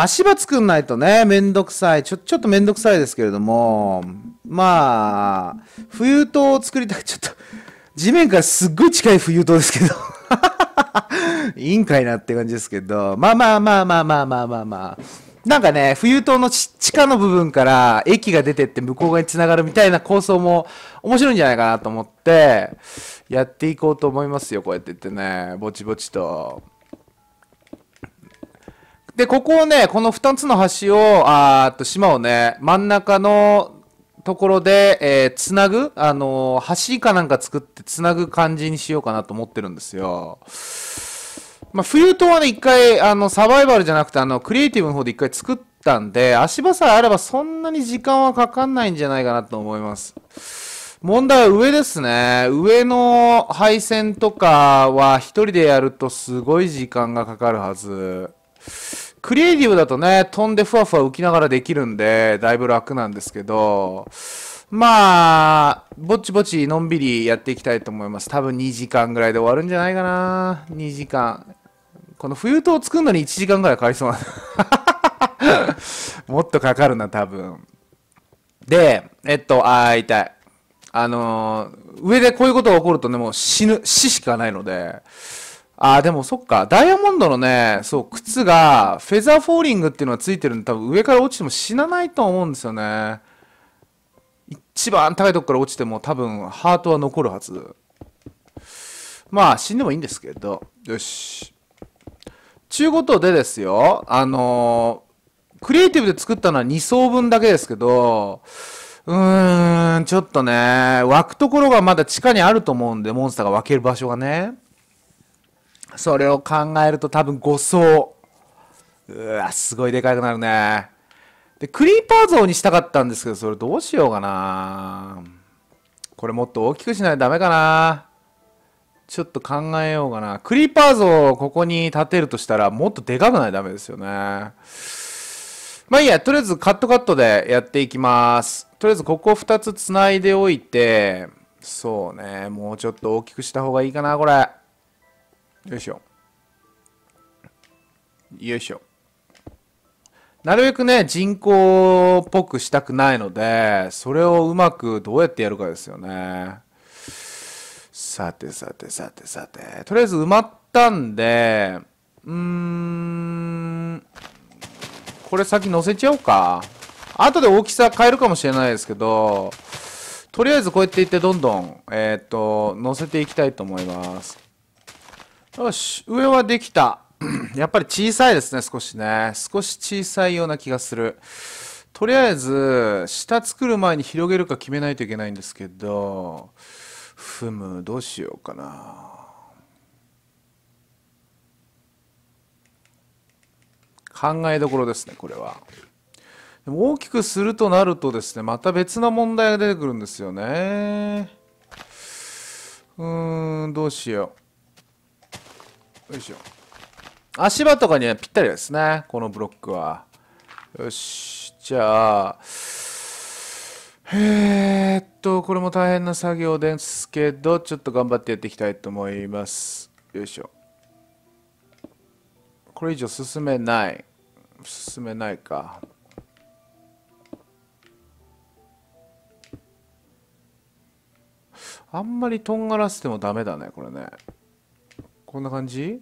足場作んないとね、めんどくさい。ちょ、ちょっとめんどくさいですけれども、まあ、冬灯を作りたい。ちょっと、地面からすっごい近い冬灯ですけど。いいんかいなって感じですけど、まあまあまあまあまあまあまあ、まあ、なんかね、冬島の地下の部分から駅が出てって向こう側に繋がるみたいな構想も面白いんじゃないかなと思って、やっていこうと思いますよ、こうやってってね、ぼちぼちと。で、ここをね、この2つの橋を、あと島をね、真ん中のところで、えー、つなぐ、あのー、橋かなんか作ってつなぐ感じにしようかなと思ってるんですよ。まあ、冬とはね、一回、あの、サバイバルじゃなくて、あの、クリエイティブの方で一回作ったんで、足場さえあればそんなに時間はかかんないんじゃないかなと思います。問題は上ですね。上の配線とかは一人でやるとすごい時間がかかるはず。クリエイティブだとね、飛んでふわふわ浮きながらできるんで、だいぶ楽なんですけど、まあ、ぼっちぼちのんびりやっていきたいと思います。多分2時間ぐらいで終わるんじゃないかな。2時間。この冬刀を作るのに1時間ぐらいかかりそうな。もっとかかるな、多分。で、えっと、あー、痛い。あのー、上でこういうことが起こるとね、もう死ぬ、死しかないので、ああ、でもそっか。ダイヤモンドのね、そう、靴が、フェザーフォーリングっていうのがついてるんで、多分上から落ちても死なないと思うんですよね。一番高いとこから落ちても多分、ハートは残るはず。まあ、死んでもいいんですけど。よし。ちゅうことでですよ、あのー、クリエイティブで作ったのは2層分だけですけど、うーん、ちょっとね、湧くところがまだ地下にあると思うんで、モンスターが湧ける場所がね。それを考えると多分5層。うわ、すごいでかくなるね。で、クリーパー像にしたかったんですけど、それどうしようかな。これもっと大きくしないとダメかな。ちょっと考えようかな。クリーパー像をここに立てるとしたら、もっとでかくないとダメですよね。まあいいや、とりあえずカットカットでやっていきます。とりあえずここ2つ繋いでおいて、そうね、もうちょっと大きくした方がいいかな、これ。よいしょよいしょなるべくね人工っぽくしたくないのでそれをうまくどうやってやるかですよねさてさてさてさてとりあえず埋まったんでうーんこれ先乗せちゃおうか後で大きさ変えるかもしれないですけどとりあえずこうやっていってどんどんえっ、ー、と乗せていきたいと思いますよし、上はできた。やっぱり小さいですね、少しね。少し小さいような気がする。とりあえず、下作る前に広げるか決めないといけないんですけど、ふむ、どうしようかな。考えどころですね、これは。でも大きくするとなるとですね、また別な問題が出てくるんですよね。うーん、どうしよう。よいしょ足場とかにはぴったりですねこのブロックはよしじゃあえー、っとこれも大変な作業ですけどちょっと頑張ってやっていきたいと思いますよいしょこれ以上進めない進めないかあんまりとんがらせてもダメだねこれねこんな感じ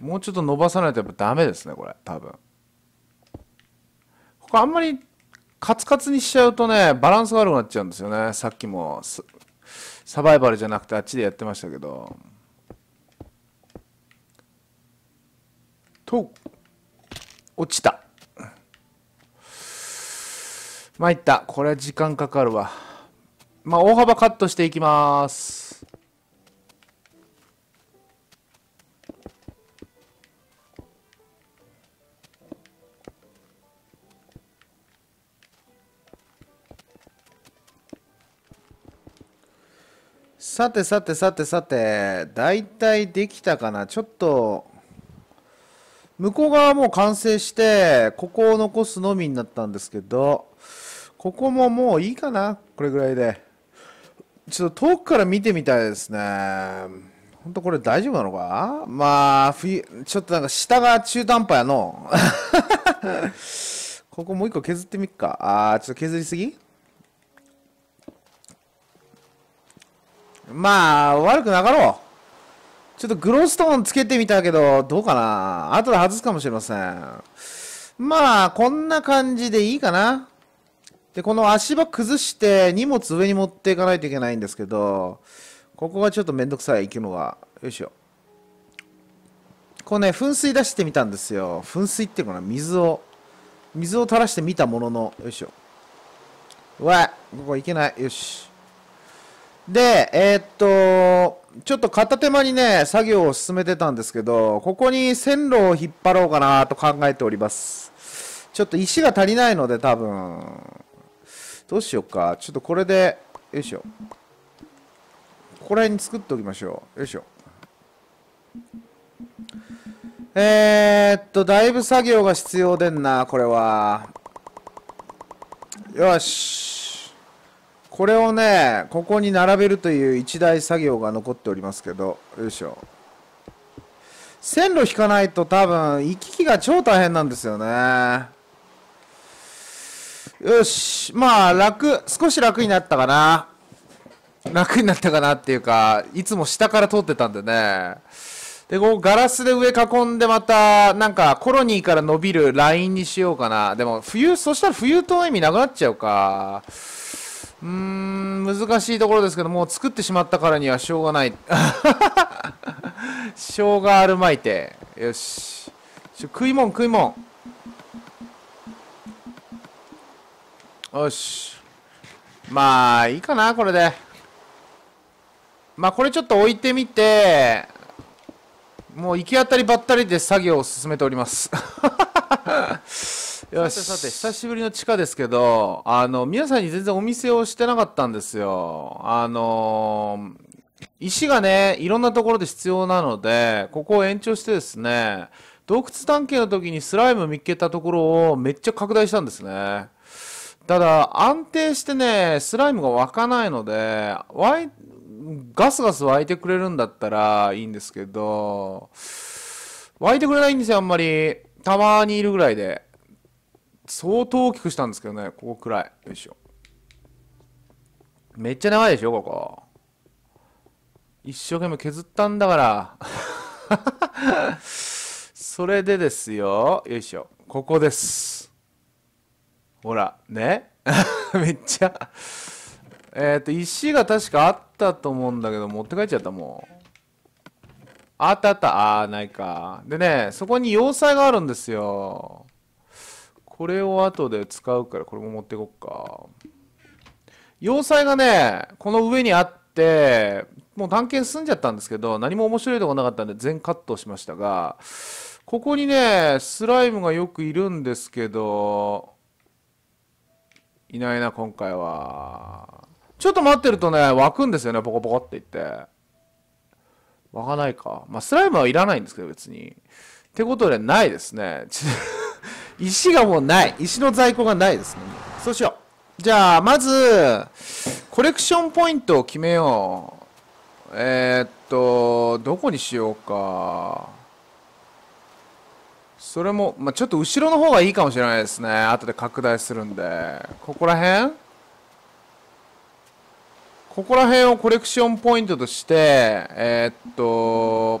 もうちょっと伸ばさないとやっぱダメですね、これ、多分。ここあんまりカツカツにしちゃうとね、バランス悪くなっちゃうんですよね。さっきもサバイバルじゃなくてあっちでやってましたけど。と、落ちた。まいった。これは時間かかるわ。まあ、大幅カットしていきます。さてさてさてさて、大体できたかな。ちょっと、向こう側もう完成して、ここを残すのみになったんですけど、ここももういいかなこれぐらいで。ちょっと遠くから見てみたいですね。ほんとこれ大丈夫なのかまあ、冬、ちょっとなんか下が中途半端やの。ここもう一個削ってみっか。あー、ちょっと削りすぎまあ、悪くなかろう。ちょっとグロストーンつけてみたけど、どうかな。後で外すかもしれません。まあ、こんな感じでいいかな。で、この足場崩して荷物上に持っていかないといけないんですけど、ここがちょっとめんどくさい、行くのが。よいしょ。こうね、噴水出してみたんですよ。噴水っていうかな、水を。水を垂らしてみたものの、よいしょ。うわここいけない。よし。で、えー、っと、ちょっと片手間にね、作業を進めてたんですけど、ここに線路を引っ張ろうかなと考えております。ちょっと石が足りないので多分、どうしようか。ちょっとこれで、よいしょ。ここら辺に作っておきましょう。よいしょ。えー、っと、だいぶ作業が必要でんな、これは。よし。これをねここに並べるという一大作業が残っておりますけどよいしょ線路引かないと多分行き来が超大変なんですよねよしまあ楽少し楽になったかな楽になったかなっていうかいつも下から通ってたんでねでこうガラスで上囲んでまたなんかコロニーから伸びるラインにしようかなでも冬そしたら冬との意味なくなっちゃうかうーん、難しいところですけど、もう作ってしまったからにはしょうがない。しょうがあるまいて。よし。食いもん食いもん。よし。まあ、いいかな、これで。まあ、これちょっと置いてみて、もう行き当たりばったりで作業を進めております。よしさて久しぶりの地下ですけどあの皆さんに全然お店をしてなかったんですよあの石がねいろんなところで必要なのでここを延長してですね洞窟探検の時にスライム見っけたところをめっちゃ拡大したんですねただ安定してねスライムが湧かないのでガスガス湧いてくれるんだったらいいんですけど湧いてくれないんですよあんまりたまにいるぐらいで相当大きくしたんですけどねここくらいよいしょめっちゃ長いでしょここ一生懸命削ったんだから それでですよよいしょここですほらね めっちゃえっ、と石が確かあったと思うんだけど持って帰っちゃったもうあったあったあーないかでねそこに要塞があるんですよこれを後で使うからこれも持ってこっか要塞がねこの上にあってもう探検済んじゃったんですけど何も面白いとこなかったんで全カットしましたがここにねスライムがよくいるんですけどいないな今回はちょっと待ってるとね湧くんですよねポコポコっていって湧かないかまあスライムはいらないんですけど別にってことでないですね石がもうない。石の在庫がないですね。そうしよう。じゃあ、まず、コレクションポイントを決めよう。えー、っと、どこにしようか。それも、まあ、ちょっと後ろの方がいいかもしれないですね。後で拡大するんで。ここら辺ここら辺をコレクションポイントとして、えー、っと、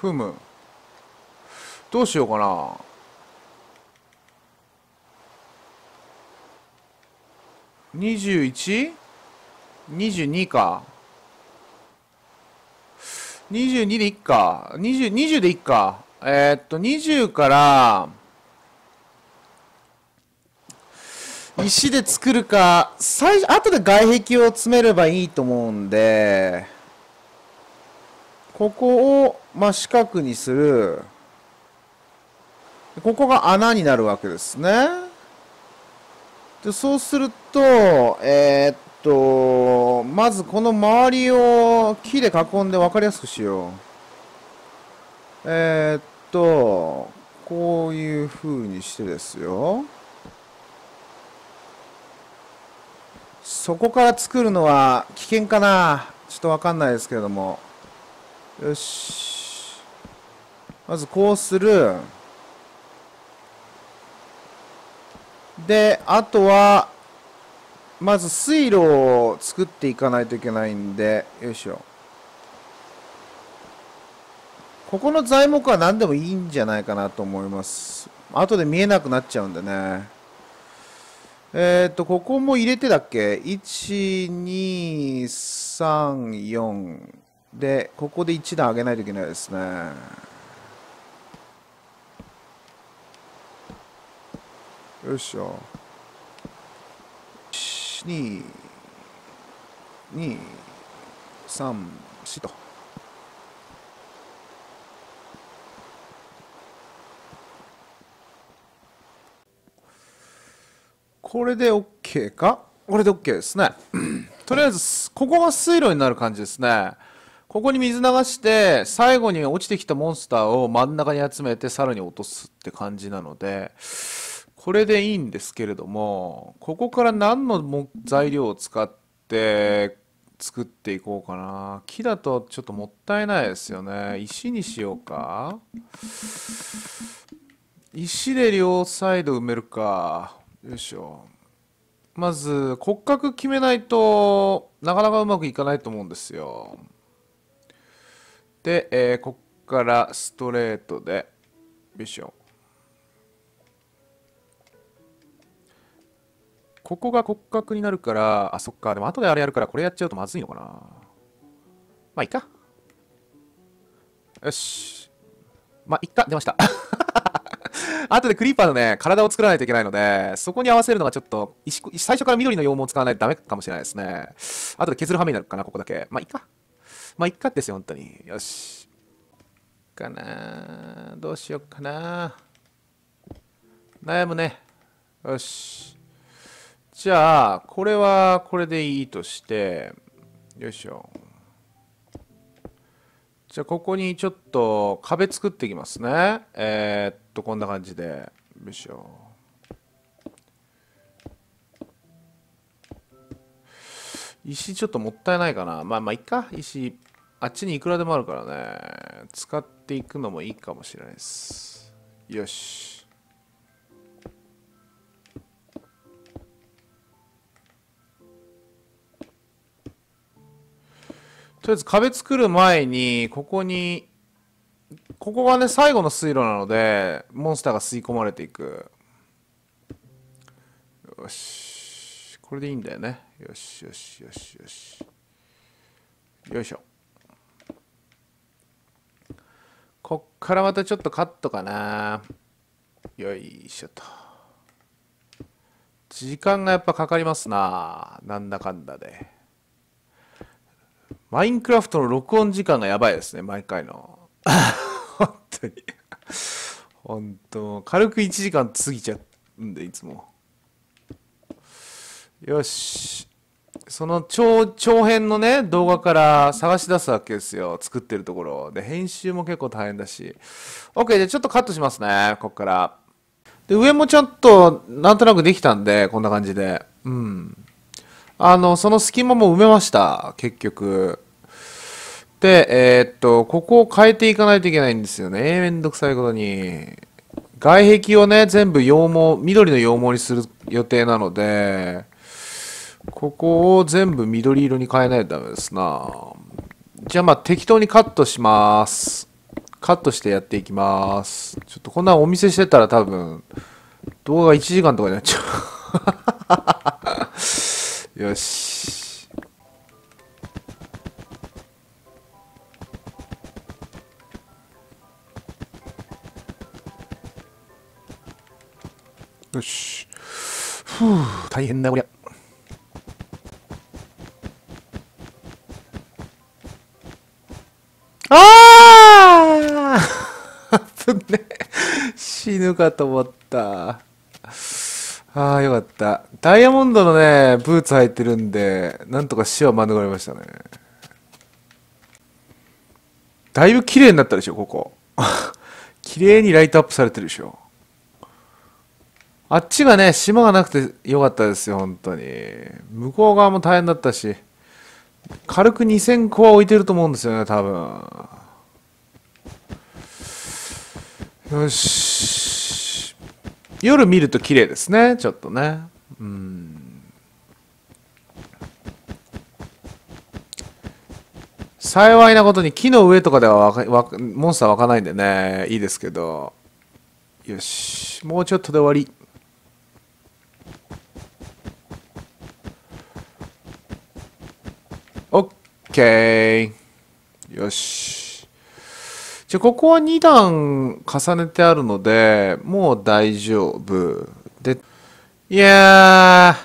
ふむどうしようかな21 22か22でいっか 20, 20でいっかえー、っと20から石で作るか最後後で外壁を詰めればいいと思うんでここを真四角にする。ここが穴になるわけですね。でそうすると、えー、っと、まずこの周りを木で囲んで分かりやすくしよう。えー、っと、こういう風にしてですよ。そこから作るのは危険かなちょっとわかんないですけれども。よしまずこうするであとはまず水路を作っていかないといけないんでよいしょここの材木は何でもいいんじゃないかなと思います後で見えなくなっちゃうんでねえー、っと、ここも入れてだっけ ?1、2、3、4、で、ここで1段上げないといけないですね。よいしょ。1、2、2、3、4と。これで OK かこれで OK ですね。とりあえず、ここが水路になる感じですね。ここに水流して最後に落ちてきたモンスターを真ん中に集めてさらに落とすって感じなのでこれでいいんですけれどもここから何の材料を使って作っていこうかな木だとちょっともったいないですよね石にしようか石で両サイド埋めるかよいしょまず骨格決めないとなかなかうまくいかないと思うんですよで、えー、こっからストレートでよいしょ。ここが骨格になるからあそっかでも後であれやるからこれやっちゃうとまずいのかなまあいいかよしまあいっか出ました 後でクリーパーのね、体を作らないといけないので、そこに合わせるのがちょっと、最初から緑の羊毛を使わないとダメかもしれないですね。後で削る羽目になるかな、ここだけ。まあ、いいか。まあ、いっかですよ、本当に。よし。かなどうしよっかな悩むね。よし。じゃあ、これはこれでいいとして、よいしょ。じゃあ、ここにちょっと壁作っていきますね。えー、っと、こんな感じで。よいしょ。石ちょっともったいないかな。まあまあ、いっか。石あっちにいくらでもあるからね。使っていくのもいいかもしれないです。よし。とりあえず壁作る前に、ここに、ここがね、最後の水路なので、モンスターが吸い込まれていく。よし。これでいいんだよね。よしよしよしよし。よいしょ。こっからまたちょっとカットかなよいしょと時間がやっぱかかりますななんだかんだでマインクラフトの録音時間がやばいですね毎回の 本当に本当軽く1時間過ぎちゃうんでいつもよしその長長編のね動画から探し出すわけですよ作ってるところで編集も結構大変だし OK じゃあちょっとカットしますねこっからで上もちゃんとなんとなくできたんでこんな感じでうんあのその隙間も埋めました結局でえー、っとここを変えていかないといけないんですよねめんどくさいことに外壁をね全部羊毛緑の羊毛にする予定なのでここを全部緑色に変えないとダメですな。じゃあまあ適当にカットします。カットしてやっていきます。ちょっとこんなお見せしてたら多分、動画1時間とかになっちゃう よし。よし。ふぅ、大変だこりゃ。ああぶね。死ぬかと思った。ああ、よかった。ダイヤモンドのね、ブーツ履いてるんで、なんとか死は免れましたね。だいぶ綺麗になったでしょ、ここ。綺麗にライトアップされてるでしょ。あっちがね、島がなくてよかったですよ、本当に。向こう側も大変だったし。軽く2000個は置いてると思うんですよね、多分。よし。夜見ると綺麗ですね、ちょっとね。うん。幸いなことに木の上とかではモンスター湧かないんでね、いいですけど。よし。もうちょっとで終わり。OK。よし。じゃあ、ここは2段重ねてあるので、もう大丈夫。で、いやー、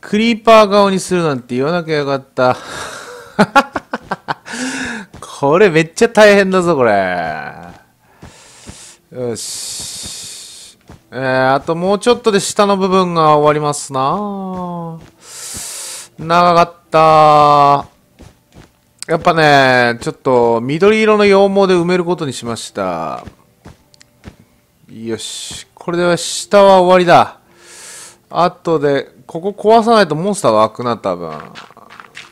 クリーパー顔にするなんて言わなきゃよかった。これめっちゃ大変だぞ、これ。よし。えー、あともうちょっとで下の部分が終わりますな長かったやっぱね、ちょっと緑色の羊毛で埋めることにしました。よし。これでは下は終わりだ。あとで、ここ壊さないとモンスターが開くな、多分。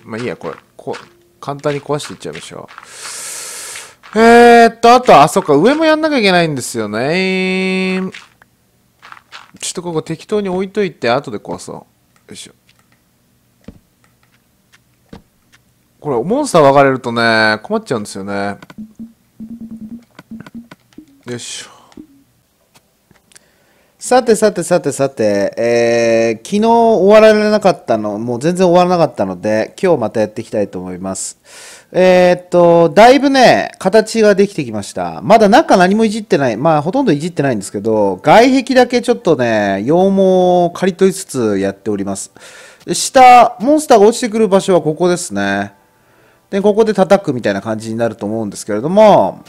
まあいいや、これ。こ簡単に壊していっちゃいましょう。えーっと、あと、あ、そっか、上もやんなきゃいけないんですよね。ちょっとここ適当に置いといて、後で壊そう。よいしょ。これ、モンスター分かれるとね、困っちゃうんですよね。よいしょ。さてさてさてさて、えー、昨日終わられなかったの、もう全然終わらなかったので、今日またやっていきたいと思います。えー、っと、だいぶね、形ができてきました。まだ中何もいじってない。まあ、ほとんどいじってないんですけど、外壁だけちょっとね、羊毛を刈り取りつつやっております。下、モンスターが落ちてくる場所はここですね。で、ここで叩くみたいな感じになると思うんですけれども、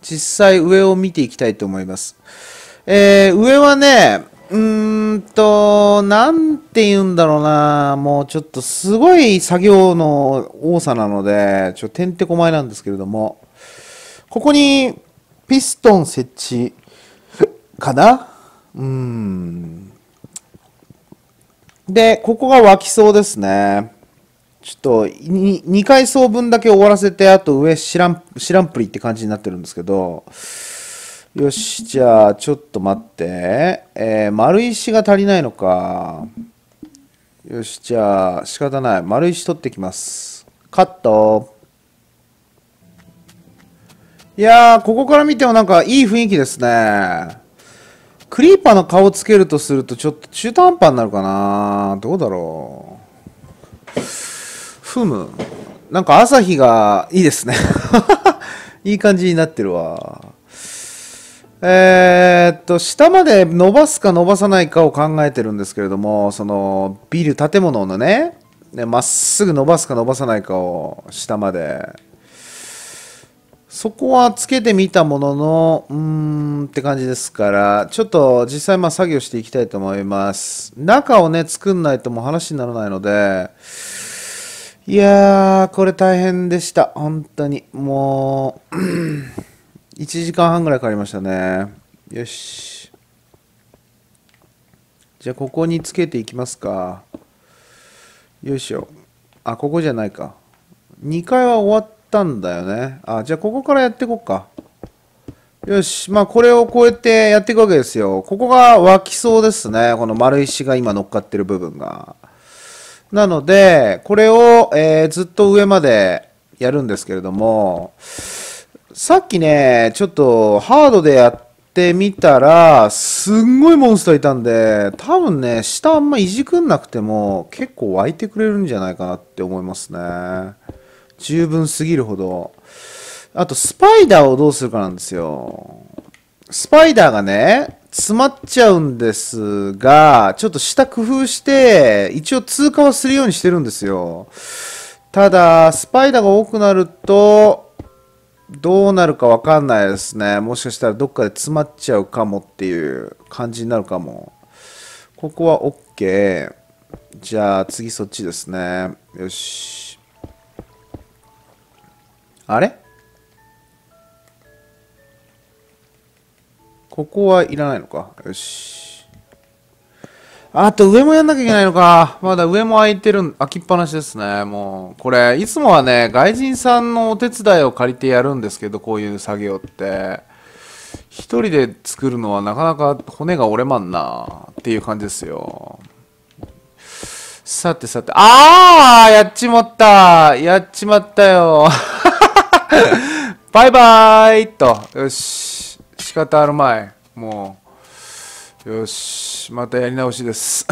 実際上を見ていきたいと思います。えー、上はね、うーんと、なんて言うんだろうな、もうちょっとすごい作業の多さなので、ちょ、てんてこまいなんですけれども、ここにピストン設置かなうん。で、ここが湧きそうですね。ちょっと2、階層分だけ終わらせて、あと上知らん、知らんぷりって感じになってるんですけど、よし、じゃあ、ちょっと待って。えー、丸石が足りないのか。よし、じゃあ、仕方ない。丸石取ってきます。カット。いやー、ここから見てもなんかいい雰囲気ですね。クリーパーの顔つけるとすると、ちょっと中途半端になるかな。どうだろう。ふむ。なんか朝日がいいですね いい感じになってるわ。えー、っと、下まで伸ばすか伸ばさないかを考えてるんですけれども、そのビル、建物のね、まっすぐ伸ばすか伸ばさないかを下まで。そこはつけてみたものの、うーんって感じですから、ちょっと実際まあ作業していきたいと思います。中をね、作んないともう話にならないので、いやー、これ大変でした。本当に。もう、1時間半ぐらいかかりましたね。よし。じゃあ、ここにつけていきますか。よいしょ。あ、ここじゃないか。2回は終わったんだよね。あ、じゃあ、ここからやっていこうか。よし。まあ、これをこうやってやっていくわけですよ。ここが湧きそうですね。この丸石が今乗っかってる部分が。なので、これを、えー、ずっと上までやるんですけれども、さっきね、ちょっとハードでやってみたら、すんごいモンスターいたんで、多分ね、下あんまいじくんなくても結構湧いてくれるんじゃないかなって思いますね。十分すぎるほど。あと、スパイダーをどうするかなんですよ。スパイダーがね、詰まっちゃうんですが、ちょっと下工夫して、一応通過はするようにしてるんですよ。ただ、スパイダーが多くなると、どうなるかわかんないですね。もしかしたらどっかで詰まっちゃうかもっていう感じになるかも。ここは OK。じゃあ次そっちですね。よし。あれここはいらないのか。よし。あと上もやんなきゃいけないのか。まだ上も空いてる、空きっぱなしですね。もう、これ、いつもはね、外人さんのお手伝いを借りてやるんですけど、こういう作業って。一人で作るのはなかなか骨が折れまんなっていう感じですよ。さてさて、あーやっちまったやっちまったよ バイバーイと、よし。仕方あるまいもうよしまたやり直しです